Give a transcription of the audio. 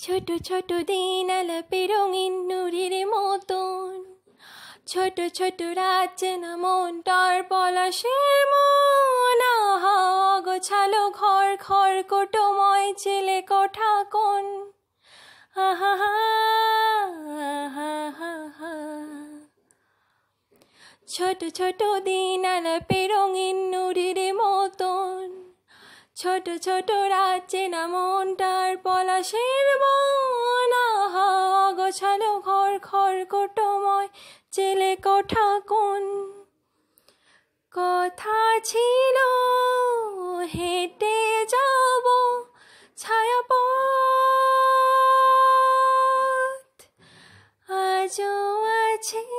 ছোট ছোট দিন আলাপে রঙিন নুরের মতন ছোট ছোট রাজ্যে না মনটার পলাশের মন আহা গোছালো ঘর খড় কোটময় ছেলে কঠা কোন ছোট ছোট দিন আলাপে রঙিন মতন ছোট ছোট রাজ্যে না মনটার পলাশের বনা অগোছালো ঘর খর কোটময় চেলে কঠা কোন কথা ছিল হেঁটে যাব ছায়াপ আজও আছে